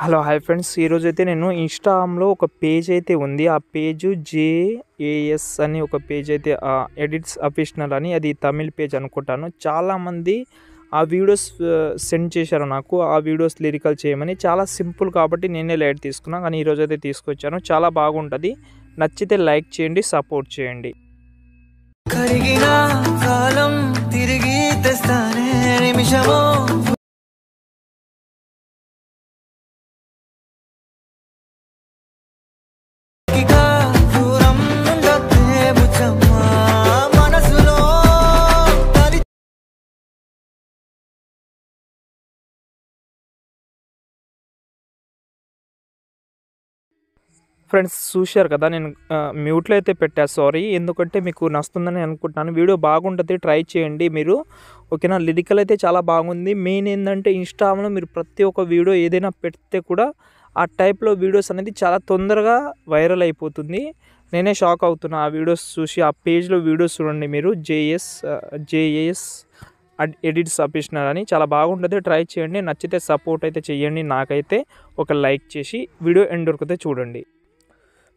hello hi friends ఈరోజు అయితే నేను ఇన్స్టాలో ఒక పేజ్ అయితే ఉంది ఆ పేజ్ జేఏఎస్ అని ఒక పేజ్ అయితే ఎడిట్స్ అఫిషనల్ అని అది తమిళ్ పేజ్ అనుకుంటాను చాలామంది ఆ వీడియోస్ సెండ్ చేశారు నాకు ఆ వీడియోస్ లిరికల్ చేయమని చాలా సింపుల్ కాబట్టి నేనే లైట్ తీసుకున్నాను కానీ ఈరోజు అయితే తీసుకొచ్చాను చాలా బాగుంటుంది నచ్చితే లైక్ చేయండి సపోర్ట్ చేయండి కాలం తిరిగి ఫ్రెండ్స్ చూశారు కదా నేను మ్యూట్లో అయితే పెట్టా సారీ ఎందుకంటే మీకు నస్తుందని అనుకుంటున్నాను వీడియో బాగుంటుంది ట్రై చేయండి మీరు ఓకేనా లిరికల్ అయితే చాలా బాగుంది మెయిన్ ఏంటంటే ఇన్స్టాగ్రామ్లో మీరు ప్రతి ఒక్క వీడియో ఏదైనా పెడితే కూడా ఆ టైప్లో వీడియోస్ అనేది చాలా తొందరగా వైరల్ అయిపోతుంది నేనే షాక్ అవుతున్నా ఆ వీడియోస్ చూసి ఆ పేజ్లో వీడియోస్ చూడండి మీరు జేఎస్ జేఏఎస్ ఎడిట్ సబ్మిషనర్ అని చాలా బాగుంటుంది ట్రై చేయండి నచ్చితే సపోర్ట్ అయితే చేయండి నాకైతే ఒక లైక్ చేసి వీడియో ఎండ్ చూడండి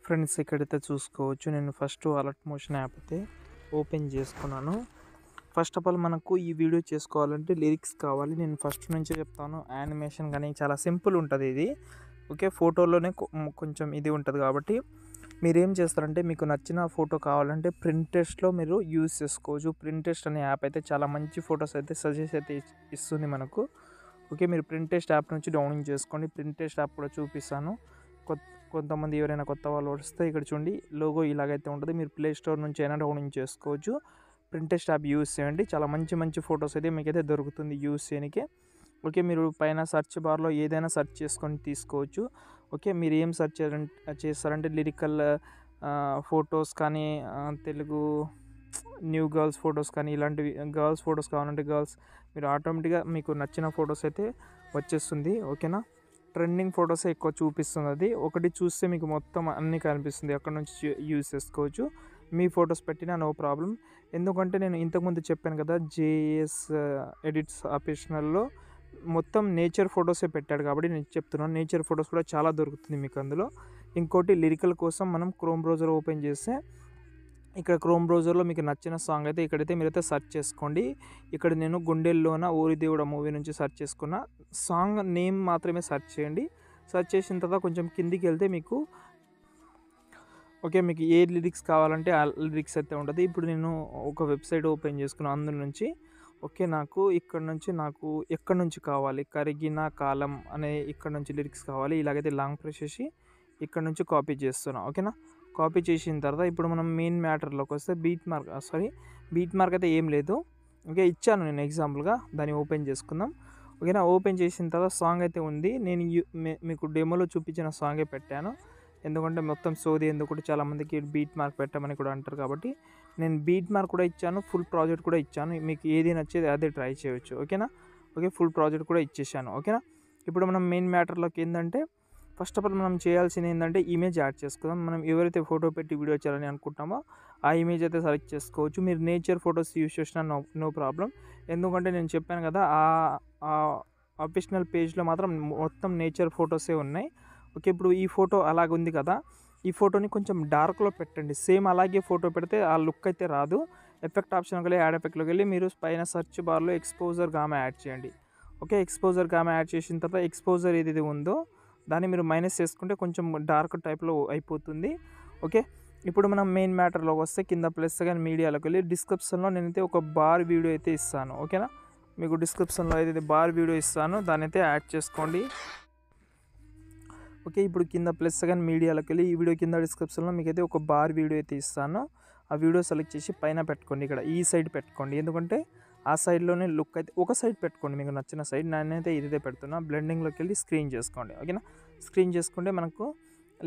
ఫ్రెండ్స్ ఇక్కడైతే చూసుకోవచ్చు నేను ఫస్ట్ అలర్ట్ మోషన్ యాప్ అయితే ఓపెన్ చేసుకున్నాను ఫస్ట్ ఆఫ్ ఆల్ మనకు ఈ వీడియో చేసుకోవాలంటే లిరిక్స్ కావాలి నేను ఫస్ట్ నుంచే చెప్తాను యానిమేషన్ కానీ చాలా సింపుల్ ఉంటుంది ఇది ఓకే ఫోటోలోనే కొంచెం ఇది ఉంటుంది కాబట్టి మీరేం చేస్తారంటే మీకు నచ్చిన ఫోటో కావాలంటే ప్రింటెస్ట్లో మీరు యూజ్ చేసుకోవచ్చు ప్రింటెస్ట్ అనే యాప్ అయితే చాలా మంచి ఫొటోస్ అయితే సజెస్ట్ అయితే ఇస్తుంది మనకు ఓకే మీరు ప్రింటెస్ట్ యాప్ నుంచి డౌన్లోడ్ చేసుకోండి ప్రింటెస్ట్ యాప్ కూడా చూపిస్తాను కొత్త కొంతమంది ఎవరైనా కొత్త వాళ్ళు వస్తే ఇక్కడ చూడండి లోగో ఇలాగైతే ఉంటుంది మీరు ప్లే స్టోర్ నుంచి అయినా డౌన్లోడ్ చేసుకోవచ్చు ప్రింటెస్ట్ యాప్ యూస్ చేయండి చాలా మంచి మంచి ఫొటోస్ అయితే మీకైతే దొరుకుతుంది యూస్ చేయడానికి ఓకే మీరు పైన సెర్చ్ బార్లో ఏదైనా సెర్చ్ చేసుకొని తీసుకోవచ్చు ఓకే మీరు ఏం సెర్చ్ చేస్తారంటే లిరికల్ ఫొటోస్ కానీ తెలుగు న్యూ గర్ల్స్ ఫొటోస్ కానీ ఇలాంటివి గర్ల్స్ ఫొటోస్ కావాలంటే గర్ల్స్ మీరు ఆటోమేటిక్గా మీకు నచ్చిన ఫొటోస్ అయితే వచ్చేస్తుంది ఓకేనా ట్రెండింగ్ ఫొటోస్ ఎక్కువ చూపిస్తుంది అది ఒకటి చూస్తే మీకు మొత్తం అన్నీ కనిపిస్తుంది అక్కడ నుంచి యూజ్ చేసుకోవచ్చు మీ ఫొటోస్ పెట్టినా నో ప్రాబ్లం ఎందుకంటే నేను ఇంతకుముందు చెప్పాను కదా జేఎస్ ఎడిట్స్ అపేషనల్లో మొత్తం నేచర్ ఫొటోసే పెట్టాడు కాబట్టి నేను చెప్తున్నాను నేచర్ ఫొటోస్ కూడా చాలా దొరుకుతుంది మీకు అందులో ఇంకోటి లిరికల్ కోసం మనం క్రోమ్ బ్రౌజర్ ఓపెన్ చేస్తే ఇక్కడ క్రోమ్ బ్రౌజర్లో మీకు నచ్చిన సాంగ్ అయితే ఇక్కడైతే మీరైతే సెర్చ్ చేసుకోండి ఇక్కడ నేను గుండెల్లోన ఊరి దేవుడ మూవీ నుంచి సర్చ్ చేసుకున్న సాంగ్ నేమ్ మాత్రమే సెర్చ్ చేయండి సెర్చ్ చేసిన తర్వాత కొంచెం కిందికి వెళ్తే మీకు ఓకే మీకు ఏ లిరిక్స్ కావాలంటే ఆ లిరిక్స్ అయితే ఉంటుంది ఇప్పుడు నేను ఒక వెబ్సైట్ ఓపెన్ చేసుకున్నాను అందులో నుంచి ఓకే నాకు ఇక్కడ నుంచి నాకు ఎక్కడ నుంచి కావాలి కరిగిన కాలం అనే ఇక్కడ నుంచి లిరిక్స్ కావాలి ఇలాగైతే లాంగ్ ప్రెస్ చేసి ఇక్కడ నుంచి కాపీ చేస్తున్నా ఓకేనా కాపీ చేసిన తర్వాత ఇప్పుడు మనం మెయిన్ మ్యాటర్లోకి వస్తే beat mark sorry beat mark అయితే ఏం లేదు ఓకే ఇచ్చాను నేను ఎగ్జాంపుల్గా దాన్ని ఓపెన్ చేసుకుందాం ఓకేనా ఓపెన్ చేసిన తర్వాత సాంగ్ అయితే ఉంది నేను మీకు డెమోలో చూపించిన సాంగే పెట్టాను ఎందుకంటే మొత్తం సోది ఎందుకు చాలామందికి బీట్ మార్క్ పెట్టమని కూడా అంటారు కాబట్టి నేను బీట్ మార్క్ కూడా ఇచ్చాను ఫుల్ ప్రాజెక్ట్ కూడా ఇచ్చాను మీకు ఏది నచ్చేది అదే ట్రై చేయవచ్చు ఓకేనా ఓకే ఫుల్ ప్రాజెక్ట్ కూడా ఇచ్చేసాను ఓకేనా ఇప్పుడు మనం మెయిన్ మ్యాటర్లోకి ఏంటంటే ఫస్ట్ ఆఫ్ ఆల్ మనం చేయాల్సింది ఏంటంటే ఇమేజ్ యాడ్ చేసుకుందాం మనం ఎవరైతే ఫోటో పెట్టి వీడియో చేయాలని అనుకుంటామో ఆ ఇమేజ్ అయితే సెలెక్ట్ చేసుకోవచ్చు మీరు నేచర్ ఫొటోస్ యూజ్ చేసినా నో నో ప్రాబ్లం ఎందుకంటే నేను చెప్పాను కదా ఆ అఫీషనల్ పేజ్లో మాత్రం మొత్తం నేచర్ ఫొటోసే ఉన్నాయి ఓకే ఇప్పుడు ఈ ఫోటో అలాగ ఉంది కదా ఈ ఫోటోని కొంచెం డార్క్లో పెట్టండి సేమ్ అలాగే ఫోటో పెడితే ఆ లుక్ అయితే రాదు ఎఫెక్ట్ ఆప్షన్కి వెళ్ళి యాడ్ ఎఫెక్ట్లోకి వెళ్ళి మీరు పైన సర్చ్ బార్లో ఎక్స్పోజర్ గామ యాడ్ చేయండి ఓకే ఎక్స్పోజర్ గామ యాడ్ చేసిన తర్వాత ఎక్స్పోజర్ ఏది ఉందో దాన్ని మీరు మైనస్ చేసుకుంటే కొంచెం డార్క్ టైప్లో అయిపోతుంది ఓకే ఇప్పుడు మనం మెయిన్ మ్యాటర్లోకి వస్తే కింద ప్లస్ కానీ మీడియాలోకి వెళ్ళి డిస్క్రిప్షన్లో నేనైతే ఒక బార్ వీడియో అయితే ఇస్తాను ఓకేనా మీకు డిస్క్రిప్షన్లో అయితే బార్ వీడియో ఇస్తాను దాని అయితే యాడ్ చేసుకోండి ఓకే ఇప్పుడు కింద ప్లస్ కానీ మీడియాలోకి వెళ్ళి ఈ వీడియో కింద డిస్క్రిప్షన్లో మీకైతే ఒక బార్ వీడియో అయితే ఇస్తాను ఆ వీడియో సెలెక్ట్ చేసి పైన పెట్టుకోండి ఇక్కడ ఈ సైడ్ పెట్టుకోండి ఎందుకంటే ఆ సైడ్లోనే లుక్ అయితే ఒక సైడ్ పెట్టుకోండి మీకు నచ్చిన సైడ్ నేనైతే ఇదే పెడుతున్నా బ్లెండింగ్లోకి వెళ్ళి స్క్రీన్ చేసుకోండి ఓకేనా స్క్రీన్ చేసుకుంటే మనకు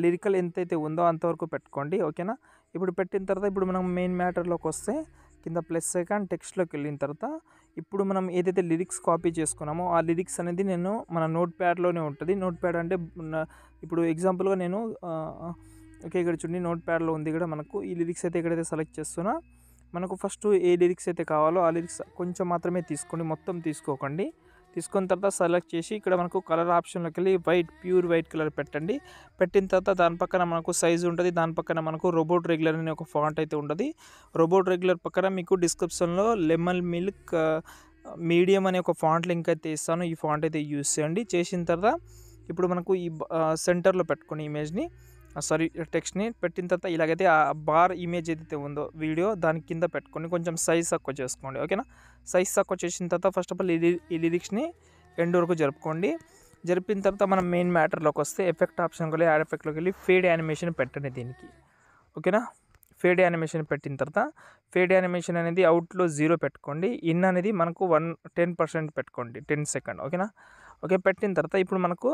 లిరికల్ ఎంతైతే ఉందో అంతవరకు పెట్టుకోండి ఓకేనా ఇప్పుడు పెట్టిన తర్వాత ఇప్పుడు మనం మెయిన్ మ్యాటర్లోకి వస్తే కింద ప్లస్ సెకండ్ టెక్స్ట్లోకి వెళ్ళిన తర్వాత ఇప్పుడు మనం ఏదైతే లిరిక్స్ కాపీ చేసుకున్నామో ఆ లిరిక్స్ అనేది నేను మన నోట్ ప్యాడ్లోనే ఉంటుంది నోట్ ప్యాడ్ అంటే ఇప్పుడు ఎగ్జాంపుల్గా నేను ఓకే ఇక్కడ చూడండి నోట్ ప్యాడ్లో ఉంది కూడా మనకు ఈ లిరిక్స్ అయితే ఎక్కడైతే సెలెక్ట్ చేస్తున్నా మనకు ఫస్ట్ ఏ లిరిక్స్ అయితే కావాలో ఆ లిరిక్స్ కొంచెం మాత్రమే తీసుకోండి మొత్తం తీసుకోకండి తీసుకున్న తర్వాత సెలెక్ట్ చేసి ఇక్కడ మనకు కలర్ ఆప్షన్లోకి వెళ్ళి వైట్ ప్యూర్ వైట్ కలర్ పెట్టండి పెట్టిన తర్వాత దాని పక్కన మనకు సైజు ఉంటుంది దాని పక్కన మనకు రోబోట్ రెగ్యులర్ అనే ఒక ఫాంట్ అయితే ఉంటుంది రోబోట్ రెగ్యులర్ పక్కన మీకు డిస్క్రిప్షన్లో లెమన్ మిల్క్ మీడియం అనే ఒక ఫాంట్ లింక్ అయితే ఇస్తాను ఈ ఫాంట్ అయితే యూస్ చేయండి చేసిన తర్వాత ఇప్పుడు మనకు ఈ సెంటర్లో పెట్టుకుని ఇమేజ్ని సారీ టెక్స్ట్ని పెట్టిన తర్వాత ఇలాగైతే ఆ బార్ ఇమేజ్ ఏదైతే ఉందో వీడియో దాని కింద పెట్టుకొని కొంచెం సైజ్ తక్కువ చేసుకోండి ఓకేనా సైజ్ తక్కువ చేసిన తర్వాత ఫస్ట్ ఆఫ్ ఆల్ ఈ లిరిక్స్ని ఎండ్ వరకు జరుపుకోండి జరిపిన తర్వాత మనం మెయిన్ మ్యాటర్లోకి వస్తే ఎఫెక్ట్ ఆప్షన్కి వెళ్ళి యాడ్ ఎఫెక్ట్లోకి వెళ్ళి ఫేడ్ యానిమేషన్ పెట్టండి దీనికి ఓకేనా ఫేడ్ యానిమేషన్ పెట్టిన తర్వాత ఫేడ్ యానిమేషన్ అనేది అవుట్లో జీరో పెట్టుకోండి ఇన్ అనేది మనకు వన్ టెన్ పర్సెంట్ పెట్టుకోండి టెన్ సెకండ్ ఓకేనా ఓకే పెట్టిన తర్వాత ఇప్పుడు మనకు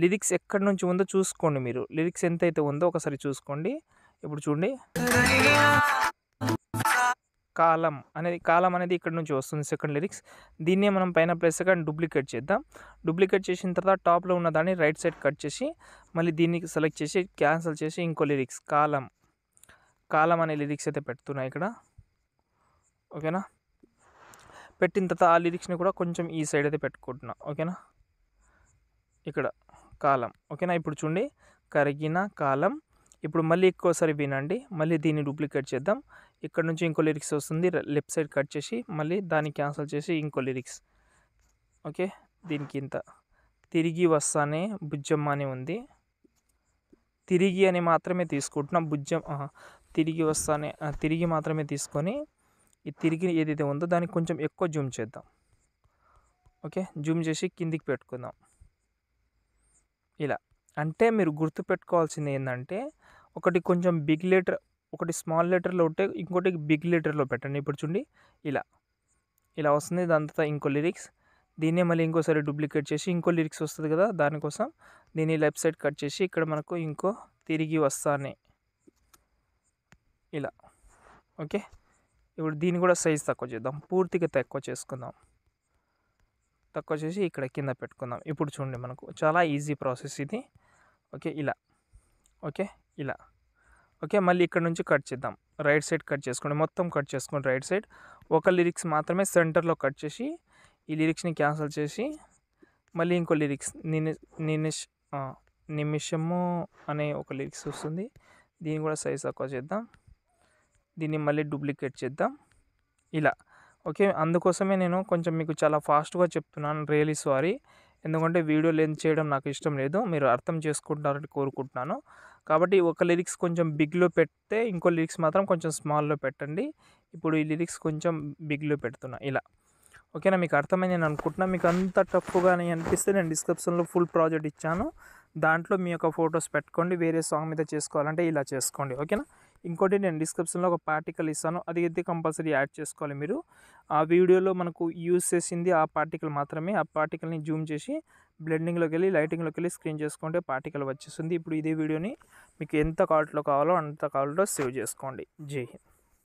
లిరిక్స్ ఎక్కడి నుంచి ఉందో చూసుకోండి మీరు లిరిక్స్ ఎంత అయితే ఉందో ఒకసారి చూసుకోండి ఇప్పుడు చూడండి కాలం అనేది కాలం అనేది ఇక్కడ నుంచి వస్తుంది సెకండ్ లిరిక్స్ దీన్నే మనం పైన ప్లేస్ కానీ డూప్లికేట్ చేద్దాం డూప్లికేట్ చేసిన తర్వాత టాప్లో ఉన్న దాన్ని రైట్ సైడ్ కట్ చేసి మళ్ళీ దీన్ని సెలెక్ట్ చేసి క్యాన్సిల్ చేసి ఇంకో లిరిక్స్ కాలం కాలం అనే లిరిక్స్ అయితే పెడుతున్నాయి ఇక్కడ ఓకేనా పెట్టిన తర్వాత ఆ లిరిక్స్ని కూడా కొంచెం ఈ సైడ్ అయితే పెట్టుకుంటున్నాం ఓకేనా ఇక్కడ కాలం ఓకేనా ఇప్పుడు చూడండి కరిగిన కాలం ఇప్పుడు మళ్ళీ ఎక్కువసారి వినండి మళ్ళీ దీన్ని డూప్లికేట్ చేద్దాం ఇక్కడ నుంచి ఇంకో లిరిక్స్ వస్తుంది లెఫ్ట్ సైడ్ కట్ చేసి మళ్ళీ దాన్ని క్యాన్సిల్ చేసి ఇంకో లిరిక్స్ ఓకే దీనికి ఇంత తిరిగి వస్తానే బుజ్జమ్మ అని ఉంది తిరిగి అని మాత్రమే తీసుకుంటున్నాం బుజ్జమ్మ తిరిగి వస్తానే తిరిగి మాత్రమే తీసుకొని ఈ తిరిగి ఏదైతే ఉందో దానికి కొంచెం ఎక్కువ జూమ్ చేద్దాం ఓకే జూమ్ చేసి కిందికి పెట్టుకుందాం ఇలా అంటే మీరు గుర్తుపెట్టుకోవాల్సింది ఏంటంటే ఒకటి కొంచెం బిగ్ లెటర్ ఒకటి స్మాల్ లెటర్లో ఉంటే ఇంకోటి బిగ్ లెటర్లో పెట్టండి ఇప్పుడు చూడండి ఇలా ఇలా వస్తుంది దాని ఇంకో లిరిక్స్ దీన్నే మళ్ళీ ఇంకోసారి డూప్లికేట్ చేసి ఇంకో లిరిక్స్ వస్తుంది కదా దానికోసం దీన్ని లెఫ్ట్ సైడ్ కట్ చేసి ఇక్కడ మనకు ఇంకో తిరిగి వస్తానే ఇలా ఓకే ఇప్పుడు దీన్ని కూడా సైజ్ తక్కువ చేద్దాం పూర్తిగా తక్కువ చేసుకుందాం తక్కువ చేసి ఇక్కడ కింద పెట్టుకుందాం ఇప్పుడు చూడండి మనకు చాలా ఈజీ ప్రాసెస్ ఇది ఓకే ఇలా ఓకే ఇలా ఓకే మళ్ళీ ఇక్కడ నుంచి కట్ చేద్దాం రైట్ సైడ్ కట్ చేసుకోండి మొత్తం కట్ చేసుకోండి రైట్ సైడ్ ఒక లిరిక్స్ మాత్రమే సెంటర్లో కట్ చేసి ఈ లిరిక్స్ని క్యాన్సిల్ చేసి మళ్ళీ ఇంకో లిరిక్స్ నిమిష్ నిమిషము అనే ఒక లిరిక్స్ వస్తుంది దీన్ని కూడా సైజ్ తక్కువ చేద్దాం దీన్ని మళ్ళీ డూప్లికేట్ చేద్దాం ఇలా ఓకే అందుకోసమే నేను కొంచెం మీకు చాలా ఫాస్ట్గా చెప్తున్నాను రియలీ సారీ ఎందుకంటే వీడియో లెంత్ చేయడం నాకు ఇష్టం లేదు మీరు అర్థం చేసుకుంటారని కోరుకుంటున్నాను కాబట్టి ఒక లిరిక్స్ కొంచెం బిగ్లో పెడితే ఇంకో లిరిక్స్ మాత్రం కొంచెం స్మాల్లో పెట్టండి ఇప్పుడు ఈ లిరిక్స్ కొంచెం బిగ్లో పెడుతున్నా ఇలా ఓకేనా మీకు అర్థమైంది నేను అనుకుంటున్నా మీకు అంత టఫ్గా అనిపిస్తే నేను డిస్క్రిప్షన్లో ఫుల్ ప్రాజెక్ట్ ఇచ్చాను దాంట్లో మీ యొక్క ఫొటోస్ పెట్టుకోండి వేరే సాంగ్ మీద చేసుకోవాలంటే ఇలా చేసుకోండి ఓకేనా ఇంకోటి నేను డిస్క్రిప్షన్లో ఒక పార్టికల్ ఇస్తాను అది అయితే కంపల్సరీ యాడ్ చేసుకోవాలి మీరు ఆ వీడియోలో మనకు యూజ్ చేసింది ఆ పార్టికల్ మాత్రమే ఆ పార్టికల్ని జూమ్ చేసి బ్లెండింగ్లోకి వెళ్ళి లైటింగ్లోకి వెళ్ళి స్క్రీన్ చేసుకుంటే పార్టికల్ వచ్చేస్తుంది ఇప్పుడు ఇదే వీడియోని మీకు ఎంత కాల్ట్లో కావాలో అంత కాల్లో సేవ్ చేసుకోండి జై హింద్